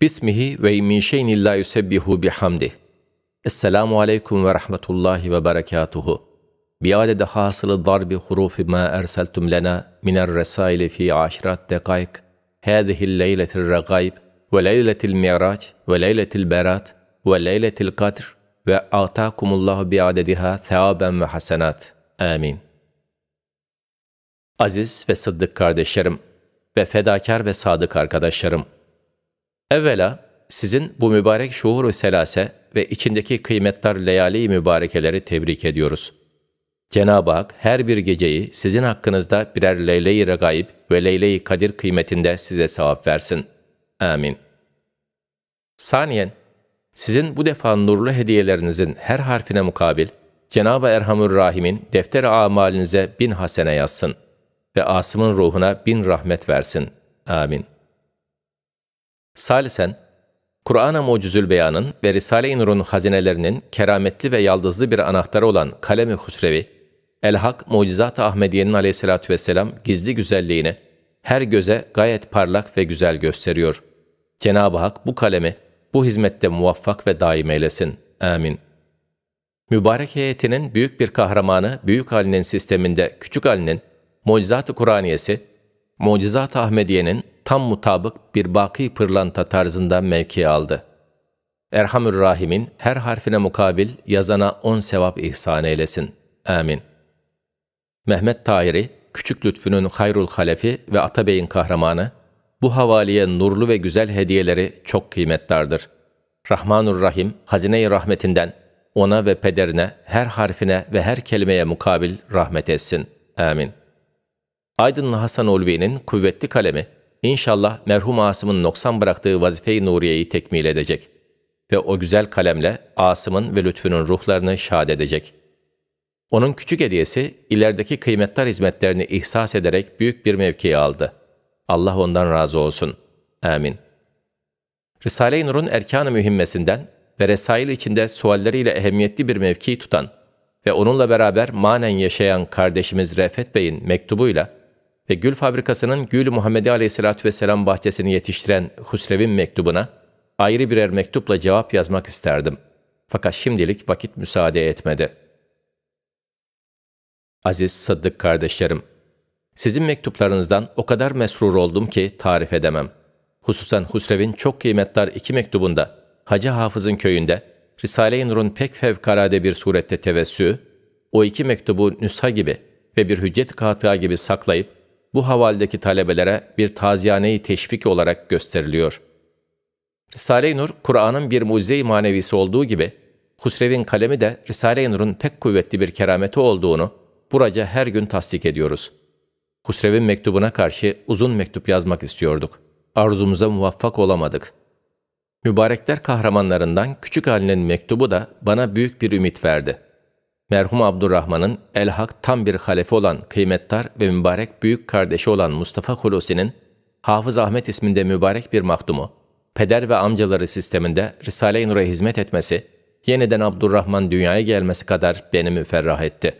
Bismihi ve min şeyni la yusebbihu bihamdih. Esselamu aleyküm ve rahmetullahi ve berekatuhu. Biadede hasılı darbi hurufi ma erseltum lena miner resaili fi aşirat dekayk. Hâzihil leyletil regayb ve leyletil mi'raç ve leyletil berat ve leyletil kadr ve atâkumullahu biadediha seaben ve hasenat. Amin. Aziz ve sıddık kardeşlerim ve fedakar ve sadık arkadaşlarım. Evvela sizin bu mübarek şuur selase ve içindeki kıymetdar leyali mübarekeleri tebrik ediyoruz. Cenab-ı Hak her bir geceyi sizin hakkınızda birer leyle-i regaib ve leyle-i kadir kıymetinde size sevap versin. Amin. Saniyen, sizin bu defa nurlu hediyelerinizin her harfine mukabil, Cenab-ı Erhamur Rahim'in defter-i amalinize bin hasene yazsın ve Asım'ın ruhuna bin rahmet versin. Amin. Salisen, Kur'an-ı Mucizül Beyan'ın ve Risale-i Nur'un hazinelerinin kerametli ve yaldızlı bir anahtarı olan Kalem-i Husrevi, El-Hak Mucizat-ı Ahmediye'nin aleyhissalatü vesselam gizli güzelliğini her göze gayet parlak ve güzel gösteriyor. Cenab-ı Hak bu kalemi bu hizmette muvaffak ve daim eylesin. Amin. Mübarek heyetinin büyük bir kahramanı, büyük halinin sisteminde küçük halinin mucizat-ı Kur'aniyesi, Mucizat Ahmediye'nin tam mutabık bir baki pırlanta tarzında mevki aldı. Erhamür Rahim'in her harfine mukabil yazana on sevap ihsan eylesin. Amin. Mehmet Tahiri, Küçük Lütfü'nün Hayrul Halefi ve Atabey'in kahramanı, bu havaliye nurlu ve güzel hediyeleri çok kıymettardır. Rahmanur Rahim, hazine-i rahmetinden ona ve pederine, her harfine ve her kelimeye mukabil rahmet etsin. Amin.'' Aydınlı Hasan Ulvi'nin kuvvetli kalemi inşallah merhum Asım'ın noksan bıraktığı vazife-i Nuriye'yi tekmil edecek ve o güzel kalemle Asım'ın ve Lütfü'nün ruhlarını şad edecek. Onun küçük hediyesi ilerideki kıymetli hizmetlerini ihsas ederek büyük bir mevkiye aldı. Allah ondan razı olsun. Amin. Risale-i Nur'un erkan-ı mühimmesinden ve resail içinde sualleriyle ehemmiyetli bir mevki tutan ve onunla beraber manen yaşayan kardeşimiz Refet Bey'in mektubuyla ve gül fabrikasının Gül Muhammed Aleyhisselatü Vesselam bahçesini yetiştiren Husrev'in mektubuna ayrı birer mektupla cevap yazmak isterdim. Fakat şimdilik vakit müsaade etmedi. Aziz Sıddık kardeşlerim, sizin mektuplarınızdan o kadar mesrur oldum ki tarif edemem. Hususen Husrev'in çok kıymetli iki mektubunda, Hacı Hafız'ın köyünde, Risale-i Nur'un pek fevkalade bir surette tevessü, o iki mektubu nüsha gibi ve bir hüccet katıa gibi saklayıp bu havaldeki talebelere bir taziyaneyi teşvik olarak gösteriliyor. Risale-i Nur, Kur'an'ın bir mucize-i manevisi olduğu gibi, Husrev'in kalemi de Risale-i Nur'un pek kuvvetli bir kerameti olduğunu buraca her gün tasdik ediyoruz. Husrev'in mektubuna karşı uzun mektup yazmak istiyorduk. Arzumuza muvaffak olamadık. Mübarekler kahramanlarından küçük halinin mektubu da bana büyük bir ümit verdi.'' merhum Abdurrahman'ın el hak tam bir halefe olan kıymettar ve mübarek büyük kardeşi olan Mustafa Kulusi'nin, Hafız Ahmet isminde mübarek bir mahdumu, peder ve amcaları sisteminde Risale-i Nur'a hizmet etmesi, yeniden Abdurrahman dünyaya gelmesi kadar beni müferrah etti.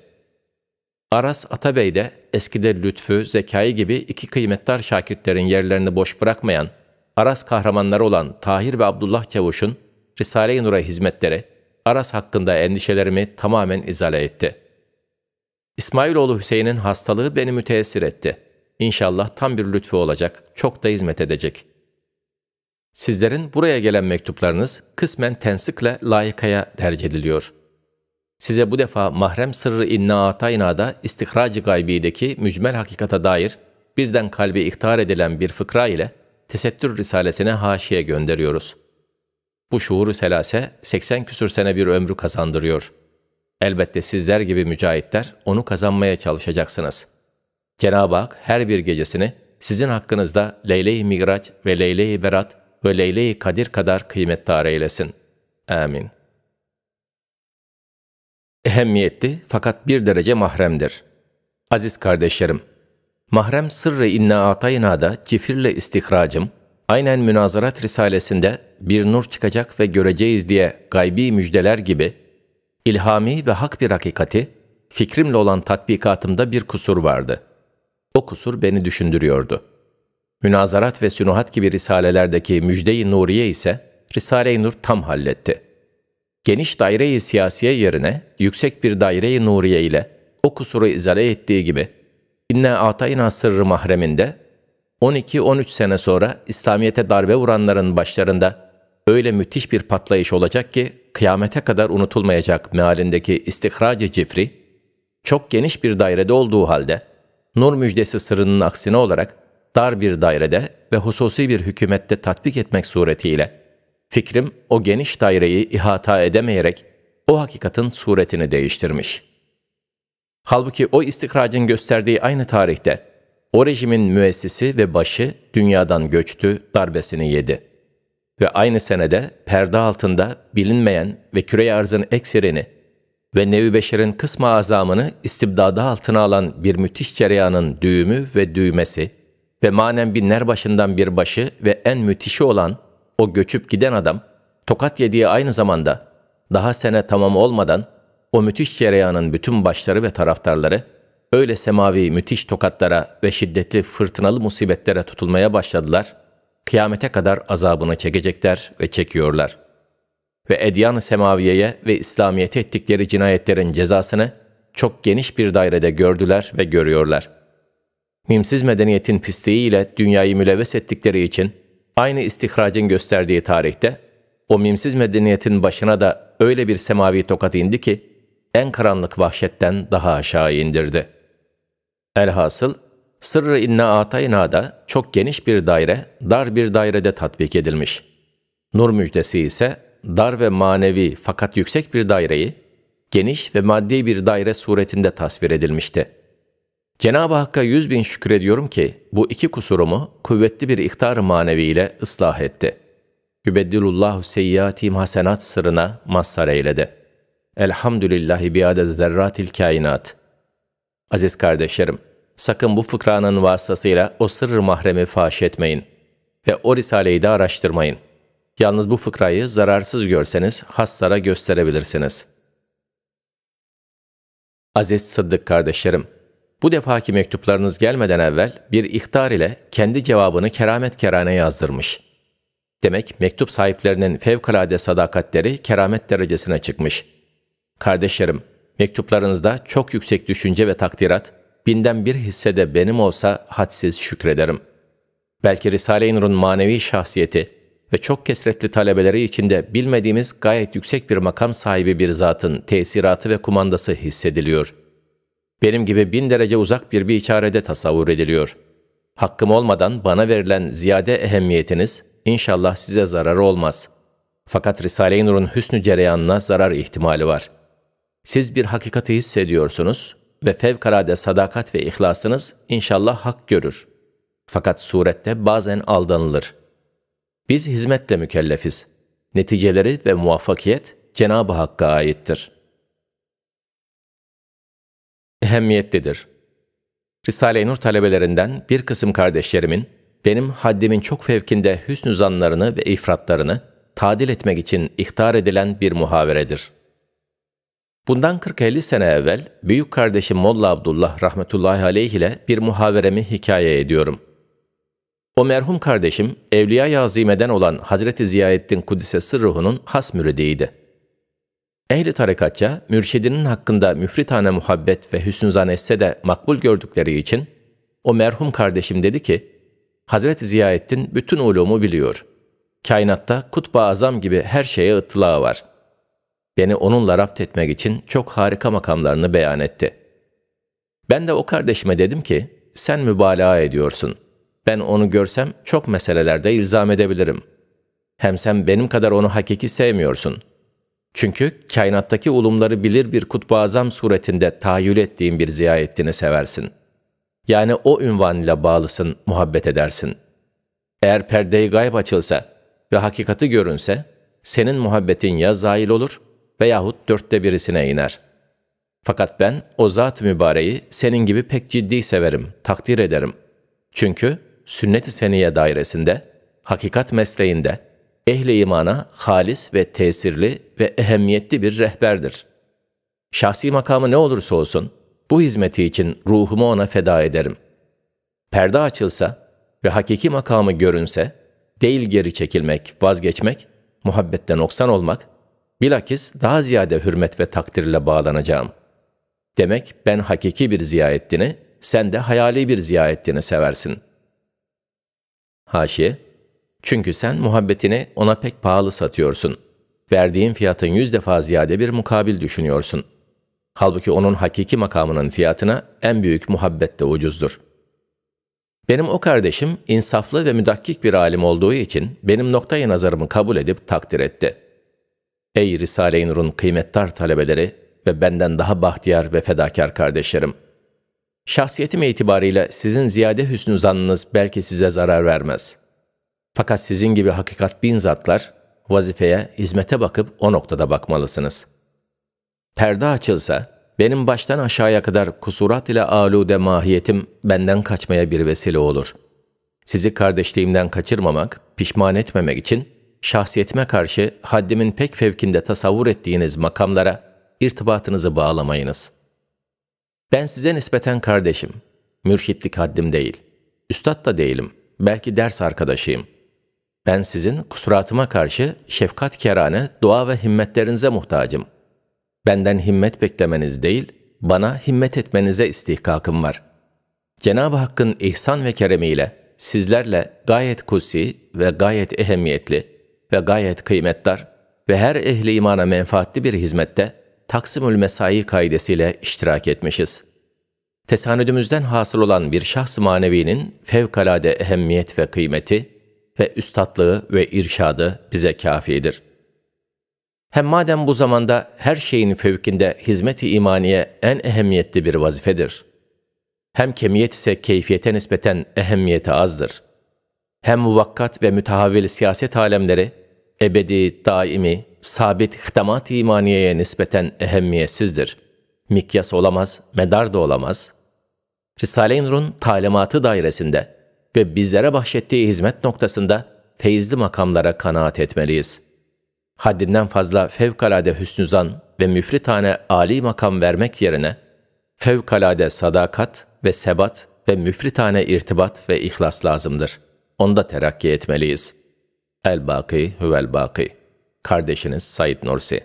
Aras Atabey de eskide lütfü, zekayı gibi iki kıymettar şakirtlerin yerlerini boş bırakmayan, Aras kahramanları olan Tahir ve Abdullah Çavuş'un Risale-i Nur'a hizmetleri, Aras hakkında endişelerimi tamamen izale etti. İsmailoğlu Hüseyin'in hastalığı beni müteessir etti. İnşallah tam bir lütfu olacak, çok da hizmet edecek. Sizlerin buraya gelen mektuplarınız kısmen tensikle layıkaya tercih ediliyor. Size bu defa mahrem sırrı innaatayna'da atayna'da istihrac-ı gaybideki mücmel hakikata dair birden kalbi iktar edilen bir fıkra ile tesettür risalesine haşiye gönderiyoruz.'' Bu şuuru selase 80 küsür sene bir ömrü kazandırıyor. Elbette sizler gibi mücahitler onu kazanmaya çalışacaksınız. Cenab-ı Hak her bir gecesini sizin hakkınızda Leyle-i Migraç ve Leyle-i Berat ve Leyle-i Kadir kadar kıymetdar eylesin. Amin. Ehemmiyetli fakat bir derece mahremdir. Aziz kardeşlerim, mahrem sırrı inna atayna'da cifirle istikracım, Aynen münazarat risalesinde bir nur çıkacak ve göreceğiz diye gaybi müjdeler gibi, ilhami ve hak bir hakikati, fikrimle olan tatbikatımda bir kusur vardı. O kusur beni düşündürüyordu. Münazarat ve sünuhat gibi risalelerdeki müjde-i nuriye ise Risale-i Nur tam halletti. Geniş daire-i siyasiye yerine yüksek bir daire-i nuriye ile o kusuru izale ettiği gibi İnne Atayna Sırrı mahreminde 12-13 sene sonra İslamiyet'e darbe vuranların başlarında öyle müthiş bir patlayış olacak ki kıyamete kadar unutulmayacak mealindeki istihrac Cifri, çok geniş bir dairede olduğu halde, nur müjdesi sırrının aksine olarak dar bir dairede ve hususi bir hükümette tatbik etmek suretiyle, fikrim o geniş daireyi ihata edemeyerek o hakikatin suretini değiştirmiş. Halbuki o istikracın gösterdiği aynı tarihte o rejimin müessisi ve başı dünyadan göçtü, darbesini yedi. Ve aynı senede perde altında bilinmeyen ve küre arzın ekserini ve Nevi Beşer'in kısmı azamını istibdada altına alan bir müthiş cereyanın düğümü ve düğmesi ve manen binler başından bir başı ve en müthişi olan o göçüp giden adam, tokat yediği aynı zamanda daha sene tamam olmadan o müthiş cereyanın bütün başları ve taraftarları öyle semavi müthiş tokatlara ve şiddetli fırtınalı musibetlere tutulmaya başladılar, kıyamete kadar azabını çekecekler ve çekiyorlar. Ve Edyan-ı Semaviye'ye ve İslamiyet'e ettikleri cinayetlerin cezasını çok geniş bir dairede gördüler ve görüyorlar. Mimsiz medeniyetin pisliğiyle dünyayı müleves ettikleri için aynı istihracın gösterdiği tarihte o mimsiz medeniyetin başına da öyle bir semavi tokat indi ki en karanlık vahşetten daha aşağı indirdi.'' Elhasıl sırrı inna da çok geniş bir daire, dar bir dairede tatbik edilmiş. Nur müjdesi ise dar ve manevi fakat yüksek bir daireyi, geniş ve maddi bir daire suretinde tasvir edilmişti. Cenab-ı Hakk'a yüz bin şükür ediyorum ki bu iki kusurumu kuvvetli bir iktar manevi ile ıslah etti. Yübeddilullahu seyyiatim hasenat sırrına mazhar eyledi. Elhamdülillahi biadet zerratil kainat. Aziz kardeşlerim, Sakın bu fıkranın vasıtasıyla o sırrı mahremi faş etmeyin ve o risaleyi de araştırmayın. Yalnız bu fıkrayı zararsız görseniz haslara gösterebilirsiniz. Aziz Sıddık kardeşlerim, bu defaki mektuplarınız gelmeden evvel bir ihtar ile kendi cevabını keramet kerane yazdırmış. Demek mektup sahiplerinin fevkalade sadakatleri keramet derecesine çıkmış. Kardeşlerim, mektuplarınızda çok yüksek düşünce ve takdirat, binden bir hisse de benim olsa hadsiz şükrederim. Belki Risale-i Nur'un manevi şahsiyeti ve çok kesretli talebeleri içinde bilmediğimiz gayet yüksek bir makam sahibi bir zatın tesiratı ve kumandası hissediliyor. Benim gibi bin derece uzak bir biçarede tasavvur ediliyor. Hakkım olmadan bana verilen ziyade ehemmiyetiniz inşallah size zararı olmaz. Fakat Risale-i Nur'un hüsnü cereyanına zarar ihtimali var. Siz bir hakikati hissediyorsunuz, ve fevkalade sadakat ve ihlasınız inşallah hak görür. Fakat surette bazen aldanılır. Biz hizmetle mükellefiz. Neticeleri ve muvaffakiyet Cenab-ı Hakk'a aittir. Ehemmiyetlidir. Risale-i Nur talebelerinden bir kısım kardeşlerimin, benim haddimin çok fevkinde hüsnü zanlarını ve ifratlarını tadil etmek için ihtar edilen bir muhaveredir.'' Bundan 40-50 sene evvel büyük kardeşim Molla Abdullah rahmetullahi aleyh ile bir muhaveremi hikaye ediyorum. O merhum kardeşim Evliya-i Azime'den olan Hazreti Ziyaeddin Kudüs'e sırruhunun has müridiydi. Ehli tarikatça mürşidinin hakkında müfritane muhabbet ve hüsnü zan de makbul gördükleri için o merhum kardeşim dedi ki, Hazreti Ziyaeddin bütün ulumu biliyor. Kainatta kutba azam gibi her şeye ıttılağı var.'' Beni onunla rapt etmek için çok harika makamlarını beyan etti. Ben de o kardeşime dedim ki, sen mübalağa ediyorsun. Ben onu görsem çok meselelerde ilzam edebilirim. Hem sen benim kadar onu hakiki sevmiyorsun. Çünkü kainattaki ulumları bilir bir kutbu azam suretinde tahayyül ettiğin bir ziyaretini seversin. Yani o ünvan ile bağlısın, muhabbet edersin. Eğer perdeyi gayb açılsa ve hakikati görünse, senin muhabbetin ya zail olur veyahut dörtte birisine iner. Fakat ben o zat mübareği senin gibi pek ciddi severim, takdir ederim. Çünkü sünnet-i seniye dairesinde, hakikat mesleğinde, ehli imana halis ve tesirli ve ehemmiyetli bir rehberdir. Şahsi makamı ne olursa olsun, bu hizmeti için ruhumu ona feda ederim. Perde açılsa ve hakiki makamı görünse, değil geri çekilmek, vazgeçmek, muhabbetten oksan olmak, Bilakis daha ziyade hürmet ve takdirle bağlanacağım. Demek ben hakiki bir ziyaretini, sen de hayali bir ziyaretini seversin. Haşiye Çünkü sen muhabbetini ona pek pahalı satıyorsun. Verdiğin fiyatın yüz defa ziyade bir mukabil düşünüyorsun. Halbuki onun hakiki makamının fiyatına en büyük muhabbet de ucuzdur.'' Benim o kardeşim insaflı ve müdakkik bir alim olduğu için benim noktayı nazarımı kabul edip takdir etti. Ey Risale-i Nur'un kıymettar talebeleri ve benden daha bahtiyar ve fedakar kardeşlerim! Şahsiyetim itibariyle sizin ziyade hüsnü zannınız belki size zarar vermez. Fakat sizin gibi hakikat bin zatlar, vazifeye, hizmete bakıp o noktada bakmalısınız. Perde açılsa, benim baştan aşağıya kadar kusurat ile alude mahiyetim benden kaçmaya bir vesile olur. Sizi kardeşliğimden kaçırmamak, pişman etmemek için şahsiyetime karşı haddimin pek fevkinde tasavvur ettiğiniz makamlara irtibatınızı bağlamayınız. Ben size nispeten kardeşim. Mürşitlik haddim değil. Üstad da değilim. Belki ders arkadaşıyım. Ben sizin kusuratıma karşı şefkat kerane, dua ve himmetlerinize muhtacım. Benden himmet beklemeniz değil, bana himmet etmenize istihkakım var. Cenab-ı Hakk'ın ihsan ve keremiyle sizlerle gayet kutsi ve gayet ehemmiyetli ve gayet kıymetdar ve her ehli imana menfaatli bir hizmette Taksimül Mesai kaidesiyle iştirak etmişiz. Tesanüdümüzden hasıl olan bir şahs manevinin fevkalade ehemmiyet ve kıymeti ve üstatlığı ve irşadı bize kafidir. Hem madem bu zamanda her şeyin fevkinde hizmet-i imaniye en ehemmiyetli bir vazifedir. Hem kemiyet ise keyfiyete nispeten ehemmiyeti azdır.'' hem muvakkat ve mütehavil siyaset alemleri, ebedi, daimi, sabit hıdamat imaniyeye nispeten ehemmiyetsizdir. Mikyas olamaz, medar da olamaz. Risale-i Nur'un talimatı dairesinde ve bizlere bahşettiği hizmet noktasında feyizli makamlara kanaat etmeliyiz. Haddinden fazla fevkalade hüsnüzan ve müfritane âli makam vermek yerine, fevkalade sadakat ve sebat ve müfritane irtibat ve ihlas lazımdır.'' onda terakki etmeliyiz. El-Baki Hüvel-Baki Kardeşiniz Said Nursi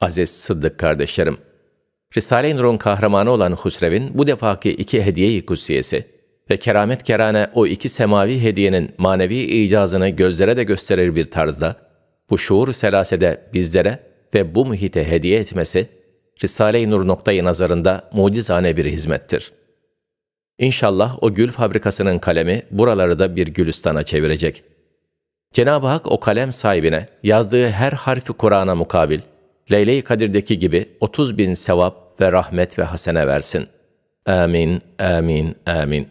Aziz Sıddık kardeşlerim, Risale-i Nur'un kahramanı olan Husrev'in bu defaki iki hediye-i kutsiyesi ve keramet kerane o iki semavi hediyenin manevi icazını gözlere de gösterir bir tarzda, bu şuur selasede bizlere ve bu mühit'e hediye etmesi, Risale-i Nur noktayı nazarında mucizane bir hizmettir.'' İnşallah o gül fabrikasının kalemi buraları da bir gülistana çevirecek. Cenab-ı Hak o kalem sahibine yazdığı her harfi Kur'an'a mukabil, Leyle-i Kadir'deki gibi 30 bin sevap ve rahmet ve hasene versin. Amin, amin, amin.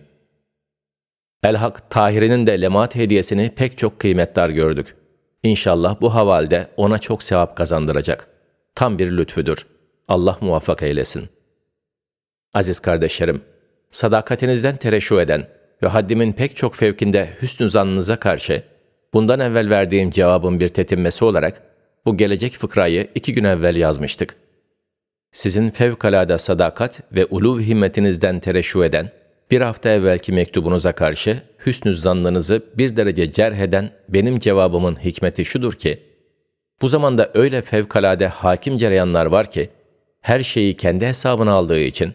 Elhak Tahir'in de lemat hediyesini pek çok kıymetler gördük. İnşallah bu havalde ona çok sevap kazandıracak. Tam bir lütfüdür. Allah muvaffak eylesin. Aziz kardeşlerim, sadakatinizden tereşu eden ve haddimin pek çok fevkinde hüsnü zannınıza karşı, bundan evvel verdiğim cevabın bir tetinmesi olarak, bu gelecek fıkrayı iki gün evvel yazmıştık. Sizin fevkalade sadakat ve uluv himmetinizden tereşu eden, bir hafta evvelki mektubunuza karşı hüsnü zannınızı bir derece cerh eden benim cevabımın hikmeti şudur ki, bu zamanda öyle fevkalade hakim cereyanlar var ki, her şeyi kendi hesabına aldığı için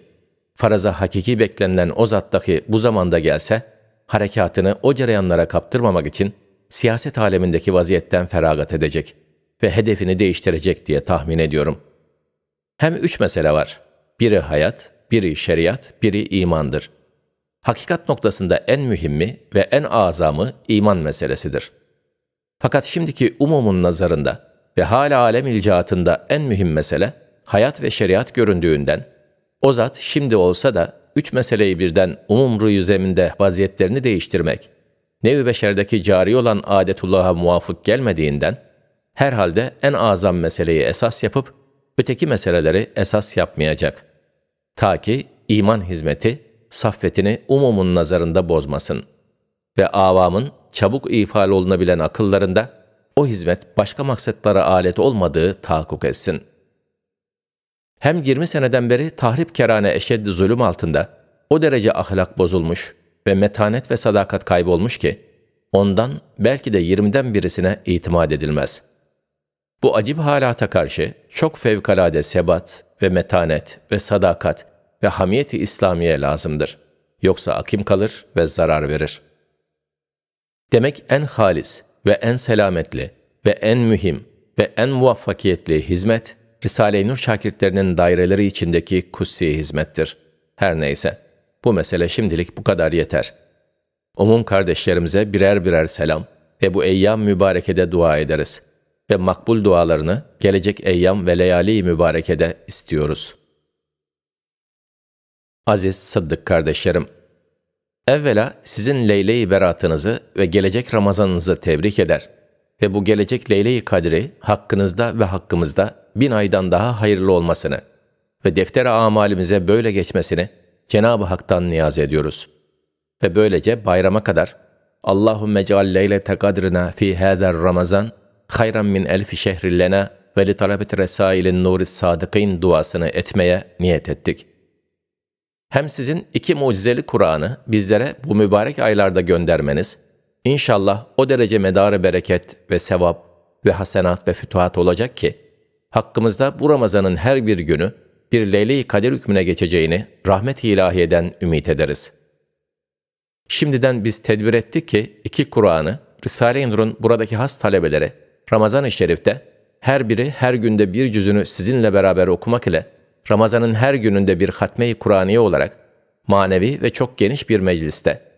faraza hakiki beklenilen o zattaki bu zamanda gelse, harekatını o cereyanlara kaptırmamak için siyaset alemindeki vaziyetten feragat edecek ve hedefini değiştirecek diye tahmin ediyorum. Hem üç mesele var. Biri hayat, biri şeriat, biri imandır. Hakikat noktasında en mühimi ve en azamı iman meselesidir. Fakat şimdiki umumun nazarında ve hala alem icatında en mühim mesele hayat ve şeriat göründüğünden o zat şimdi olsa da üç meseleyi birden umumruyu zeminde vaziyetlerini değiştirmek, nev Nevi Beşer'deki cari olan adetullah'a muvafık gelmediğinden, herhalde en azam meseleyi esas yapıp, öteki meseleleri esas yapmayacak. Ta ki iman hizmeti, saffetini umumun nazarında bozmasın. Ve avamın çabuk ifade olunabilen akıllarında, o hizmet başka maksatlara alet olmadığı tahakkuk etsin.'' hem 20 seneden beri tahrip kerane eşeddi zulüm altında o derece ahlak bozulmuş ve metanet ve sadakat kaybolmuş ki ondan belki de 20'den birisine itimat edilmez. Bu acib halata karşı çok fevkalade sebat ve metanet ve sadakat ve hamiyeti İslamiye lazımdır. Yoksa akim kalır ve zarar verir. Demek en halis ve en selametli ve en mühim ve en muvaffakiyetli hizmet Risale-i Nur şagirdlerinin daireleri içindeki kutsi hizmettir. Her neyse, bu mesele şimdilik bu kadar yeter. Umum kardeşlerimize birer birer selam ve bu eyyam mübarekede dua ederiz ve makbul dualarını gelecek eyyam ve leyali mübarekede istiyoruz. Aziz Sıddık kardeşlerim, evvela sizin Leyle-i Beratınızı ve gelecek Ramazanınızı tebrik eder ve bu gelecek Leyle-i Kadir'i hakkınızda ve hakkımızda bin aydan daha hayırlı olmasını ve deftere amalimize böyle geçmesini Cenab-ı Hak'tan niyaz ediyoruz. Ve böylece bayrama kadar Allahümme ceal leylete kadrina fi hâzer ramazan hayran min elfi şehri lena ve li talabet resailin nuri sadıkîn duasını etmeye niyet ettik. Hem sizin iki mucizeli Kur'an'ı bizlere bu mübarek aylarda göndermeniz, inşallah o derece medarı bereket ve sevap ve hasenat ve fütuhat olacak ki, hakkımızda bu Ramazan'ın her bir günü bir leyle kader hükmüne geçeceğini rahmet ilahiyeden ümit ederiz. Şimdiden biz tedbir ettik ki iki Kur'an'ı Risale-i Nur'un buradaki has talebeleri Ramazan-ı Şerif'te her biri her günde bir cüzünü sizinle beraber okumak ile Ramazan'ın her gününde bir hatme-i Kur'aniye olarak manevi ve çok geniş bir mecliste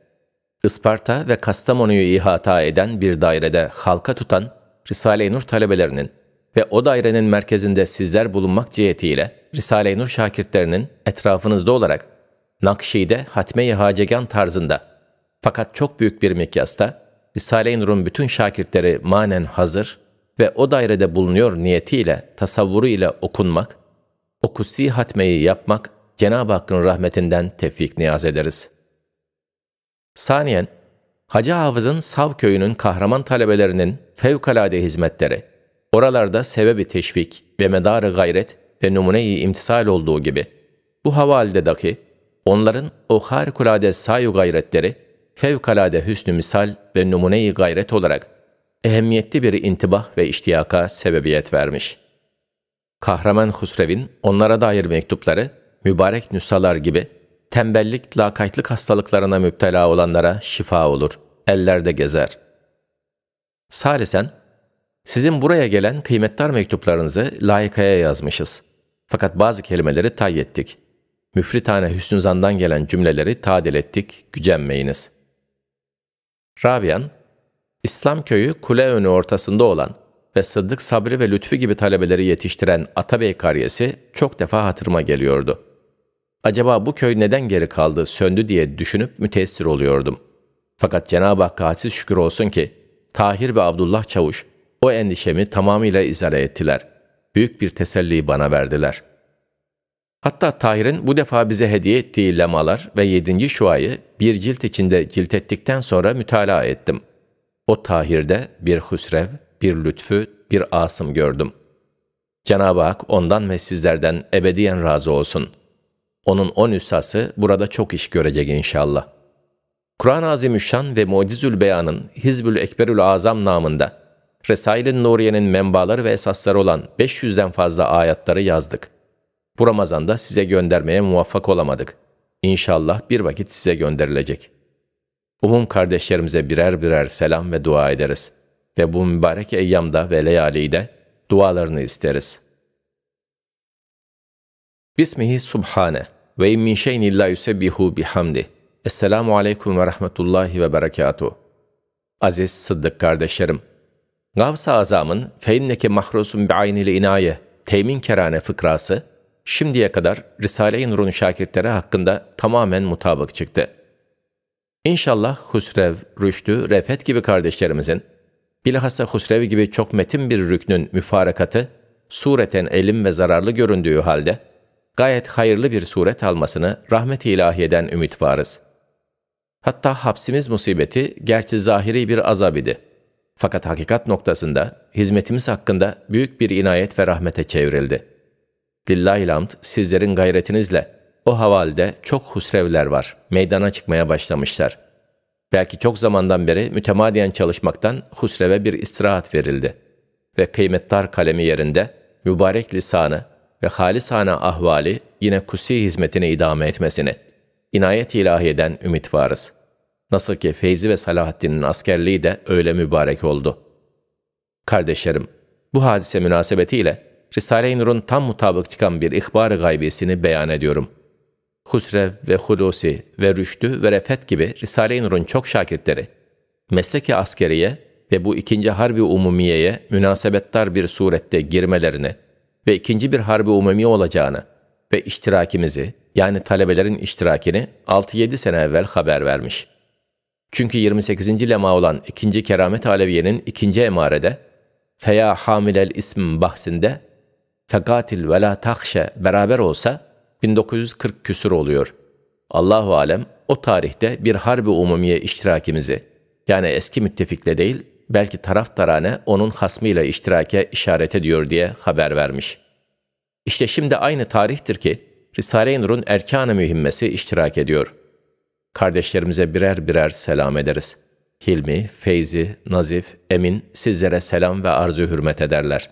Isparta ve Kastamonu'yu ihata eden bir dairede halka tutan Risale-i Nur talebelerinin ve o dairenin merkezinde sizler bulunmak cihetiyle Risale-i Nur şakirtlerinin etrafınızda olarak Nakşi'de Hatme-i Hacegan tarzında fakat çok büyük bir mikyasta Risale-i Nur'un bütün şakirtleri manen hazır ve o dairede bulunuyor niyetiyle, tasavvuru ile okunmak, o kutsi hatmeyi yapmak Cenab-ı Hakk'ın rahmetinden tevfik niyaz ederiz. Saniyen, Hacı Hafız'ın Sav köyünün kahraman talebelerinin fevkalade hizmetleri, oralarda sebebi teşvik ve medarı gayret ve numune-i imtisal olduğu gibi bu havalidedaki onların o harikulade sayu gayretleri fevkalade hüsnü misal ve numune-i gayret olarak ehemmiyetli bir intibah ve iştiyaka sebebiyet vermiş. Kahraman Husrev'in onlara dair mektupları mübarek nüshalar gibi tembellik, lakaytlık hastalıklarına müptela olanlara şifa olur, ellerde gezer. Salisen, sizin buraya gelen kıymetdar mektuplarınızı layıkaya yazmışız. Fakat bazı kelimeleri tay ettik. Müfritane Hüsnüzandan gelen cümleleri tadil ettik, gücenmeyiniz. Rabian, İslam köyü kule önü ortasında olan ve Sıddık Sabri ve Lütfi gibi talebeleri yetiştiren Atabey Karyesi çok defa hatırıma geliyordu. Acaba bu köy neden geri kaldı, söndü diye düşünüp müteessir oluyordum. Fakat Cenab-ı Hakk'a hadsiz şükür olsun ki, Tahir ve Abdullah Çavuş o endişemi tamamıyla izale ettiler. Büyük bir teselli bana verdiler. Hatta Tahir'in bu defa bize hediye ettiği lemalar ve yedinci şuayı bir cilt içinde cilt ettikten sonra mütalaa ettim. O Tahir'de bir hüsrev, bir lütfü, bir asım gördüm. Cenab-ı Hak ondan ve sizlerden ebediyen razı olsun. Onun on üssası burada çok iş görecek inşallah. Kur'an-ı Azimüşşan ve Mucizül Beyan'ın Hizbül Ekberül Azam namında Resail-i Nuriye'nin menbaları ve esasları olan 500'den fazla ayetleri yazdık. Bu Ramazan'da size göndermeye muvaffak olamadık. İnşallah bir vakit size gönderilecek. Umum kardeşlerimize birer birer selam ve dua ederiz. Ve bu mübarek eyyamda ve leyalide dualarını isteriz. Bismihi Subhane ve min şeyin illa yusebbihu bihamdi. Esselamu aleyküm ve rahmetullahi ve berekatuhu. Aziz Sıddık kardeşlerim, Gavs-ı Azam'ın feinneke mahrusun bi aynil inaye temin kerane fıkrası şimdiye kadar Risale-i Nur'un şakirtleri hakkında tamamen mutabık çıktı. İnşallah Husrev, Rüştü, Refet gibi kardeşlerimizin, bilhassa Husrev gibi çok metin bir rüknün müfarekatı, sureten elim ve zararlı göründüğü halde, gayet hayırlı bir suret almasını rahmet-i ilahiyeden ümit varız. Hatta hapsimiz musibeti gerçi zahiri bir azab idi.'' Fakat hakikat noktasında hizmetimiz hakkında büyük bir inayet ve rahmete çevrildi. Lillahilhamd sizlerin gayretinizle o havalde çok husrevler var, meydana çıkmaya başlamışlar. Belki çok zamandan beri mütemadiyen çalışmaktan husreve bir istirahat verildi. Ve kıymettar kalemi yerinde mübarek lisanı ve halisane ahvali yine kusi hizmetini idame etmesini, inayet ilahiyeden ümit varız.'' Nasıl ki Feyzi ve Salahaddin'in askerliği de öyle mübarek oldu. Kardeşlerim, bu hadise münasebetiyle Risale-i Nur'un tam mutabık çıkan bir ihbar-ı gaybesini beyan ediyorum. Husrev ve Hulusi ve Rüştü ve Refet gibi Risale-i Nur'un çok şakirtleri, mesleki askeriye ve bu ikinci harbi umumiyeye münasebettar bir surette girmelerini ve ikinci bir harbi umumi olacağını ve iştirakimizi yani talebelerin iştirakini 6-7 sene evvel haber vermiş.'' Çünkü 28. lema olan 2. Keramet Aleviye'nin 2. emarede feya hamilel ism bahsinde fekatil ve la tahşe beraber olsa 1940 küsur oluyor. Allahu alem o tarihte bir harbi umumiye iştirakimizi yani eski müttefikle değil belki taraf tarane onun hasmıyla iştirake işaret ediyor diye haber vermiş. İşte şimdi aynı tarihtir ki Risale-i Nur'un erkan-ı mühimmesi iştirak ediyor.'' Kardeşlerimize birer birer selam ederiz. Hilmi, Feyzi, Nazif, Emin sizlere selam ve arzu hürmet ederler.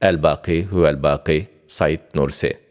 El-Baki Huvel-Baki Said Nursi